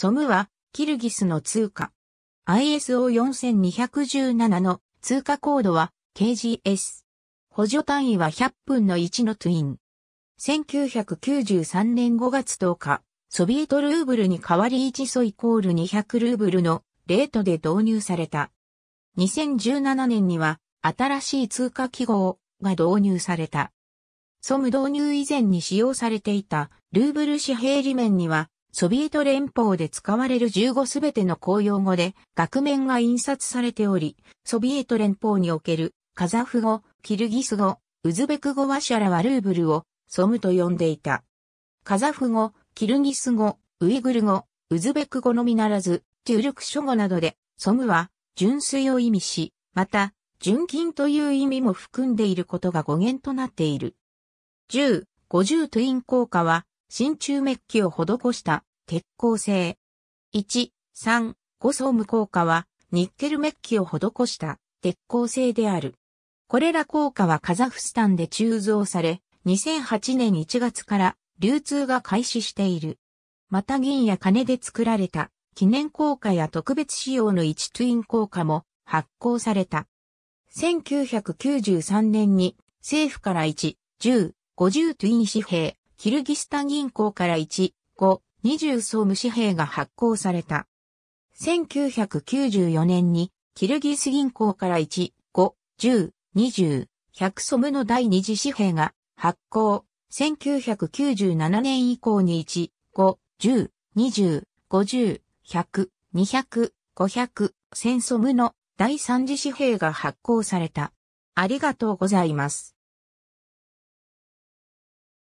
ソムは、キルギスの通貨。ISO4217 の通貨コードは KGS。補助単位は100分の1のトゥイン。1993年5月10日、ソビエトルーブルに代わり1ソイコール200ルーブルのレートで導入された。2017年には新しい通貨記号が導入された。ソム導入以前に使用されていたルーブル紙幣裏面にはソビエト連邦で使われる15すべての公用語で額面が印刷されており、ソビエト連邦におけるカザフ語、キルギス語、ウズベク語ワシャラワルーブルをソムと呼んでいた。カザフ語、キルギス語、ウイグル語、ウズベク語のみならず、トゥルク書語などで、ソムは純粋を意味し、また、純金という意味も含んでいることが語源となっている。10、50トゥイン効果は、真鍮メッキを施した鉄鋼製。1、3、5層無効化はニッケルメッキを施した鉄鋼製である。これら効果はカザフスタンで鋳造され、2008年1月から流通が開始している。また銀や金で作られた記念硬貨や特別仕様の1トゥイン硬貨も発行された。1993年に政府から1、10、50トゥイン紙幣、キルギスタン銀行から1、5、20総無紙幣が発行された。1994年に、キルギス銀行から1、5、10、20、100ソムの第二次紙幣が発行。1997年以降に1、5、10、20、50、100、200、500、1000ソムの第三次紙幣が発行された。ありがとうございます。